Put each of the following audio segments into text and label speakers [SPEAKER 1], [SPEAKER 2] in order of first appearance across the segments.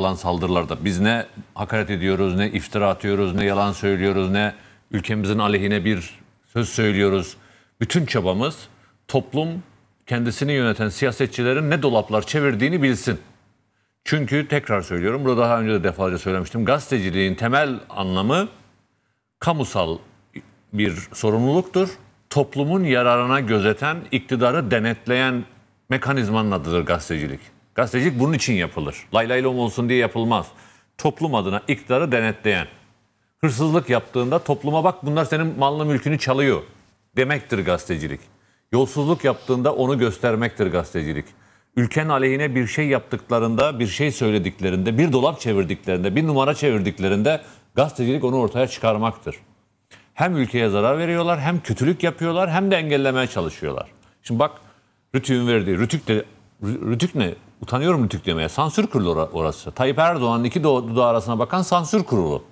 [SPEAKER 1] yapılan saldırılarda. Biz ne hakaret ediyoruz, ne iftira atıyoruz, ne yalan söylüyoruz, ne ülkemizin aleyhine bir söz söylüyoruz. Bütün çabamız toplum kendisini yöneten siyasetçilerin ne dolaplar çevirdiğini bilsin. Çünkü tekrar söylüyorum, burada daha önce de defalarca söylemiştim. Gazeteciliğin temel anlamı kamusal bir sorumluluktur. Toplumun yararına gözeten, iktidarı denetleyen mekanizmanın adıdır gazetecilik. Gazetecilik bunun için yapılır. Lay lay lom olsun diye yapılmaz. Toplum adına iktidarı denetleyen, hırsızlık yaptığında topluma bak bunlar senin malını mülkünü çalıyor demektir gazetecilik. Yolsuzluk yaptığında onu göstermektir gazetecilik. Ülken aleyhine bir şey yaptıklarında, bir şey söylediklerinde, bir dolap çevirdiklerinde, bir numara çevirdiklerinde gazetecilik onu ortaya çıkarmaktır. Hem ülkeye zarar veriyorlar, hem kötülük yapıyorlar, hem de engellemeye çalışıyorlar. Şimdi bak Rütük'ün verdiği, Rütük de Rütük ne? Utanıyorum tüklemeye. Sansür kurulu orası. Tayyip Erdoğan'ın iki dudağı arasına bakan sansür kurulu.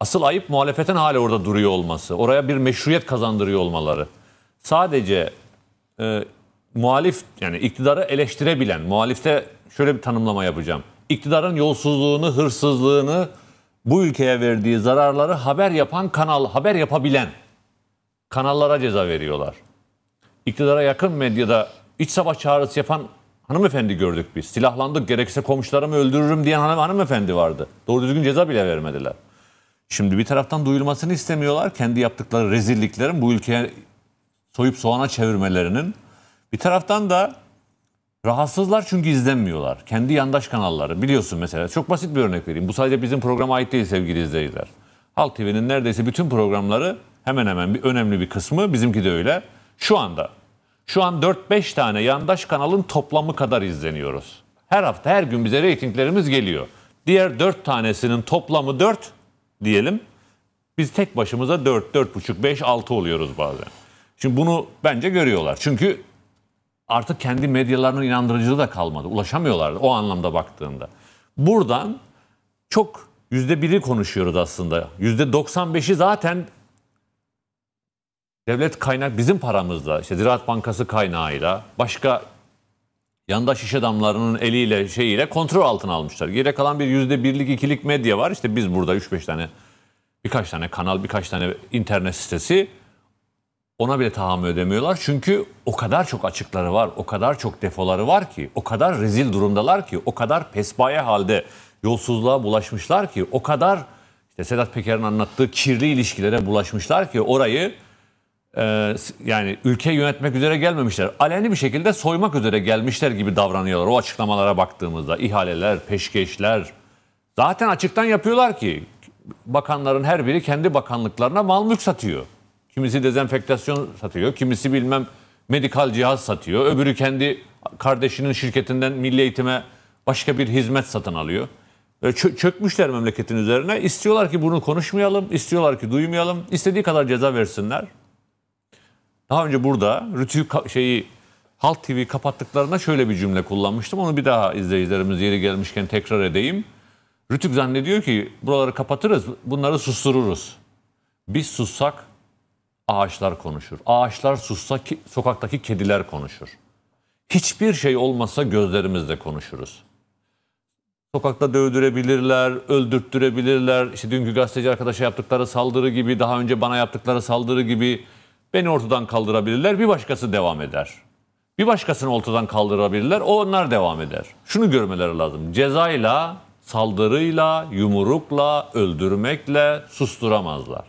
[SPEAKER 1] Asıl ayıp muhalefetin hala orada duruyor olması. Oraya bir meşruiyet kazandırıyor olmaları. Sadece e, muhalif yani iktidarı eleştirebilen, muhalifte şöyle bir tanımlama yapacağım. İktidarın yolsuzluğunu, hırsızlığını, bu ülkeye verdiği zararları haber yapan kanal, haber yapabilen kanallara ceza veriyorlar. İktidara yakın medyada iç savaş çağrısı yapan hanımefendi gördük biz. Silahlandık gerekirse komşularımı öldürürüm diyen hanım, hanımefendi vardı. Doğru düzgün ceza bile vermediler. Şimdi bir taraftan duyulmasını istemiyorlar. Kendi yaptıkları rezilliklerin bu ülkeye soyup soğana çevirmelerinin. Bir taraftan da rahatsızlar çünkü izlenmiyorlar. Kendi yandaş kanalları biliyorsun mesela. Çok basit bir örnek vereyim. Bu sadece bizim programa ait değil sevgili izleyiciler. Halk TV'nin neredeyse bütün programları hemen hemen bir önemli bir kısmı bizimki de öyle. Şu anda şu an 4-5 tane yandaş kanalın toplamı kadar izleniyoruz. Her hafta her gün bize reytinglerimiz geliyor. Diğer 4 tanesinin toplamı 4 diyelim. Biz tek başımıza 4, 4,5, 5, 6 oluyoruz bazen. Şimdi bunu bence görüyorlar. Çünkü artık kendi medyalarının inandırıcılığı da kalmadı. Ulaşamıyorlardı o anlamda baktığında. Buradan çok %1'i konuşuyoruz aslında. %95'i zaten devlet kaynak bizim paramızla, işte Ziraat Bankası kaynağıyla, başka yandaş iş adamlarının eliyle şeyiyle kontrol altına almışlar. Geri kalan bir yüzde birlik ikilik medya var. İşte biz burada 3-5 tane birkaç tane kanal, birkaç tane internet sitesi ona bile tahammül edemiyorlar. Çünkü o kadar çok açıkları var, o kadar çok defoları var ki, o kadar rezil durumdalar ki, o kadar pesbaye halde yolsuzluğa bulaşmışlar ki, o kadar işte Sedat Peker'in anlattığı kirli ilişkilere bulaşmışlar ki orayı ee, yani ülke yönetmek üzere gelmemişler. Aleni bir şekilde soymak üzere gelmişler gibi davranıyorlar o açıklamalara baktığımızda. ihaleler, peşkeşler. Zaten açıktan yapıyorlar ki bakanların her biri kendi bakanlıklarına mal mülk satıyor. Kimisi dezenfektasyon satıyor, kimisi bilmem medikal cihaz satıyor. Öbürü kendi kardeşinin şirketinden milli eğitime başka bir hizmet satın alıyor. Çö- çökmüşler memleketin üzerine. İstiyorlar ki bunu konuşmayalım, istiyorlar ki duymayalım. İstediği kadar ceza versinler. Daha önce burada Rütü'yü şeyi Halk TV kapattıklarında şöyle bir cümle kullanmıştım. Onu bir daha izleyicilerimiz yeri gelmişken tekrar edeyim. Rütük zannediyor ki buraları kapatırız, bunları sustururuz. Biz sussak ağaçlar konuşur. Ağaçlar sussa ki, sokaktaki kediler konuşur. Hiçbir şey olmasa gözlerimizle konuşuruz. Sokakta dövdürebilirler, öldürttürebilirler. İşte dünkü gazeteci arkadaşa yaptıkları saldırı gibi, daha önce bana yaptıkları saldırı gibi Beni ortadan kaldırabilirler, bir başkası devam eder. Bir başkasını ortadan kaldırabilirler, onlar devam eder. Şunu görmeleri lazım. Cezayla, saldırıyla, yumrukla, öldürmekle susturamazlar.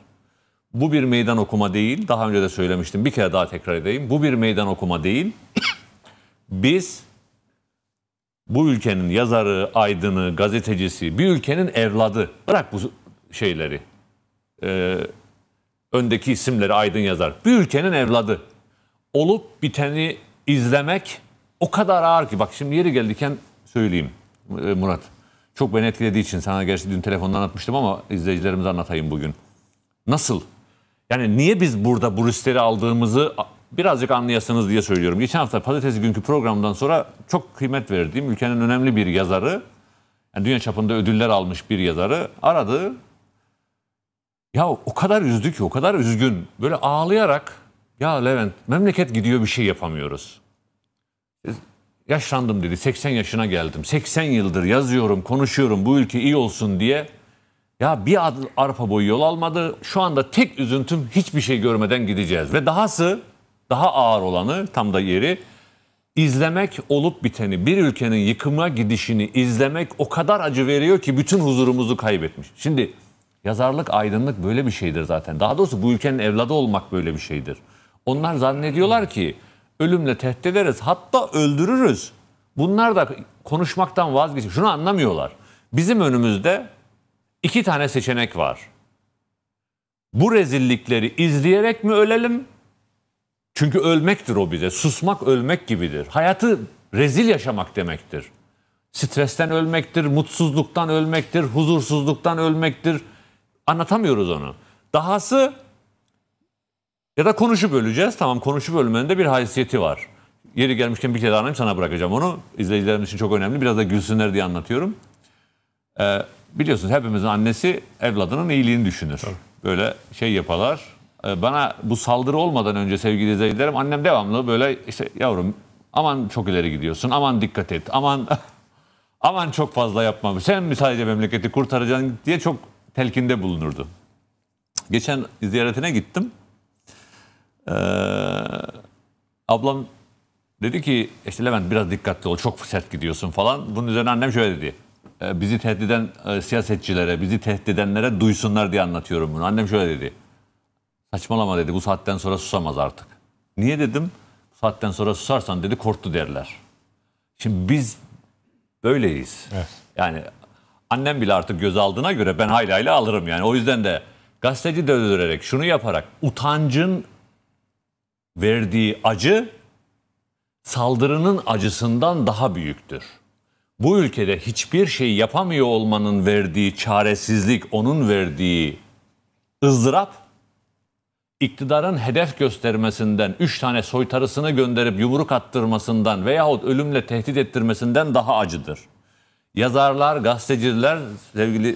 [SPEAKER 1] Bu bir meydan okuma değil. Daha önce de söylemiştim. Bir kere daha tekrar edeyim. Bu bir meydan okuma değil. Biz bu ülkenin yazarı, aydını, gazetecisi, bir ülkenin evladı. Bırak bu şeyleri. Ee, öndeki isimleri aydın yazar. Bir ülkenin evladı olup biteni izlemek o kadar ağır ki. Bak şimdi yeri geldiken söyleyeyim e, Murat. Çok beni etkilediği için sana gerçi dün telefondan atmıştım ama izleyicilerimize anlatayım bugün. Nasıl? Yani niye biz burada bu riskleri aldığımızı birazcık anlayasınız diye söylüyorum. Geçen hafta pazartesi günkü programdan sonra çok kıymet verdiğim ülkenin önemli bir yazarı, yani dünya çapında ödüller almış bir yazarı aradı. Ya o kadar üzdü ki, o kadar üzgün. Böyle ağlayarak, ya Levent memleket gidiyor bir şey yapamıyoruz. Yaşlandım dedi, 80 yaşına geldim. 80 yıldır yazıyorum, konuşuyorum bu ülke iyi olsun diye. Ya bir ad, arpa boyu yol almadı. Şu anda tek üzüntüm hiçbir şey görmeden gideceğiz. Ve dahası, daha ağır olanı, tam da yeri, izlemek olup biteni, bir ülkenin yıkıma gidişini izlemek o kadar acı veriyor ki bütün huzurumuzu kaybetmiş. Şimdi Yazarlık, aydınlık böyle bir şeydir zaten. Daha doğrusu bu ülkenin evladı olmak böyle bir şeydir. Onlar zannediyorlar ki ölümle tehdit ederiz, hatta öldürürüz. Bunlar da konuşmaktan vazgeçiyor. Şunu anlamıyorlar. Bizim önümüzde iki tane seçenek var. Bu rezillikleri izleyerek mi ölelim? Çünkü ölmektir o bize. Susmak ölmek gibidir. Hayatı rezil yaşamak demektir. Stresten ölmektir, mutsuzluktan ölmektir, huzursuzluktan ölmektir. Anlatamıyoruz onu. Dahası ya da konuşup öleceğiz. Tamam konuşup ölmenin de bir haysiyeti var. Yeri gelmişken bir kere anayım sana bırakacağım onu. İzleyicilerimiz için çok önemli. Biraz da gülsünler diye anlatıyorum. Ee, biliyorsunuz hepimizin annesi evladının iyiliğini düşünür. Tabii. Böyle şey yaparlar. Ee, bana bu saldırı olmadan önce sevgili izleyicilerim annem devamlı böyle işte yavrum aman çok ileri gidiyorsun. Aman dikkat et. Aman aman çok fazla yapma. Sen mi sadece memleketi kurtaracaksın diye çok telkinde bulunurdu. Geçen ziyaretine gittim. Ee, ablam dedi ki işte Levent biraz dikkatli ol çok sert gidiyorsun falan. Bunun üzerine annem şöyle dedi. E, bizi tehdit eden e, siyasetçilere, bizi tehdit edenlere duysunlar diye anlatıyorum bunu. Annem şöyle dedi. Saçmalama dedi bu saatten sonra susamaz artık. Niye dedim? Bu saatten sonra susarsan dedi korktu derler. Şimdi biz böyleyiz. Evet. Yani Annem bile artık göz aldığına göre ben hayli hayli alırım yani. O yüzden de gazeteci dövdürerek şunu yaparak utancın verdiği acı saldırının acısından daha büyüktür. Bu ülkede hiçbir şey yapamıyor olmanın verdiği çaresizlik, onun verdiği ızdırap, iktidarın hedef göstermesinden, üç tane soytarısını gönderip yumruk attırmasından veyahut ölümle tehdit ettirmesinden daha acıdır.'' Yazarlar, gazeteciler, sevgili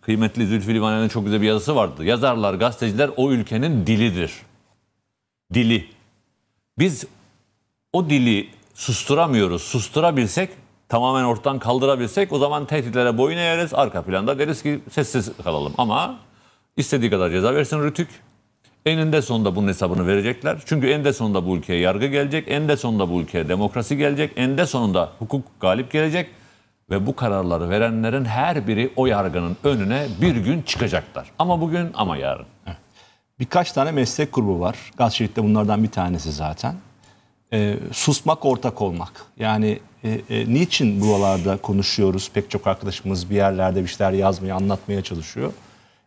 [SPEAKER 1] kıymetli Zülfü Livaneli'nin çok güzel bir yazısı vardı. Yazarlar, gazeteciler o ülkenin dilidir. Dili. Biz o dili susturamıyoruz. Susturabilsek, tamamen ortadan kaldırabilsek o zaman tehditlere boyun eğeriz. Arka planda deriz ki sessiz kalalım. Ama istediği kadar ceza versin Rütük. Eninde sonunda bunun hesabını verecekler. Çünkü eninde sonunda bu ülkeye yargı gelecek. Eninde sonunda bu ülkeye demokrasi gelecek. Eninde sonunda hukuk galip gelecek ve bu kararları verenlerin her biri o yargının önüne bir gün çıkacaklar. Ama bugün ama yarın.
[SPEAKER 2] Birkaç tane meslek grubu var. Gazşehir de bunlardan bir tanesi zaten. E, susmak ortak olmak. Yani e, e, niçin buralarda konuşuyoruz? Pek çok arkadaşımız bir yerlerde bir şeyler yazmaya, anlatmaya çalışıyor.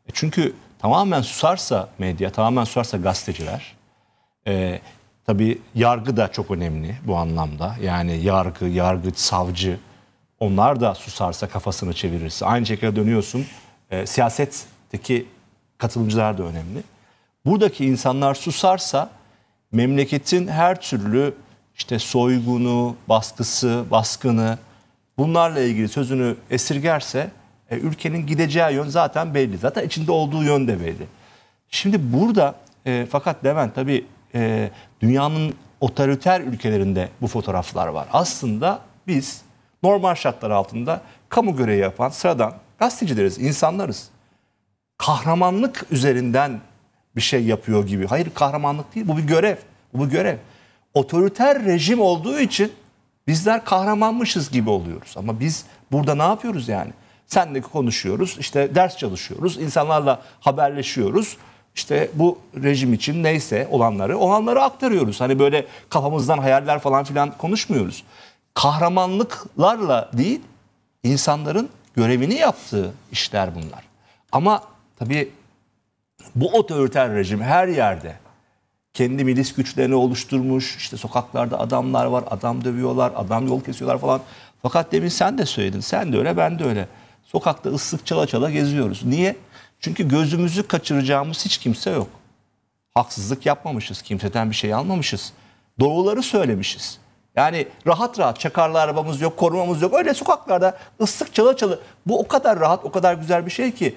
[SPEAKER 2] E çünkü tamamen susarsa medya, tamamen susarsa gazeteciler. E, tabii yargı da çok önemli bu anlamda. Yani yargı, yargı, savcı onlar da susarsa kafasını çevirirse aynı şekilde dönüyorsun e, siyasetteki katılımcılar da önemli. Buradaki insanlar susarsa memleketin her türlü işte soygunu, baskısı, baskını bunlarla ilgili sözünü esirgerse e, ülkenin gideceği yön zaten belli. Zaten içinde olduğu yön de belli. Şimdi burada e, fakat Levent tabii e, dünyanın otoriter ülkelerinde bu fotoğraflar var. Aslında biz normal şartlar altında kamu görevi yapan sıradan gazetecileriz, insanlarız. Kahramanlık üzerinden bir şey yapıyor gibi. Hayır kahramanlık değil bu bir görev. Bu bir görev. Otoriter rejim olduğu için bizler kahramanmışız gibi oluyoruz. Ama biz burada ne yapıyoruz yani? Senle konuşuyoruz, işte ders çalışıyoruz, insanlarla haberleşiyoruz. İşte bu rejim için neyse olanları olanları aktarıyoruz. Hani böyle kafamızdan hayaller falan filan konuşmuyoruz kahramanlıklarla değil insanların görevini yaptığı işler bunlar. Ama tabii bu otoriter rejim her yerde kendi milis güçlerini oluşturmuş. İşte sokaklarda adamlar var, adam dövüyorlar, adam yol kesiyorlar falan. Fakat demin sen de söyledin. Sen de öyle, ben de öyle. Sokakta ıslık çala çala geziyoruz. Niye? Çünkü gözümüzü kaçıracağımız hiç kimse yok. Haksızlık yapmamışız, kimseden bir şey almamışız. Doğruları söylemişiz. Yani rahat rahat çakarlı arabamız yok, korumamız yok. Öyle sokaklarda ıslık çala çala. Bu o kadar rahat, o kadar güzel bir şey ki.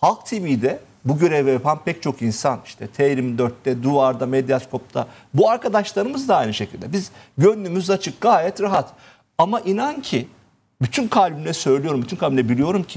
[SPEAKER 2] Halk TV'de bu görevi yapan pek çok insan işte T24'te, Duvar'da, Medyaskop'ta bu arkadaşlarımız da aynı şekilde. Biz gönlümüz açık, gayet rahat. Ama inan ki bütün kalbimle söylüyorum, bütün kalbimle biliyorum ki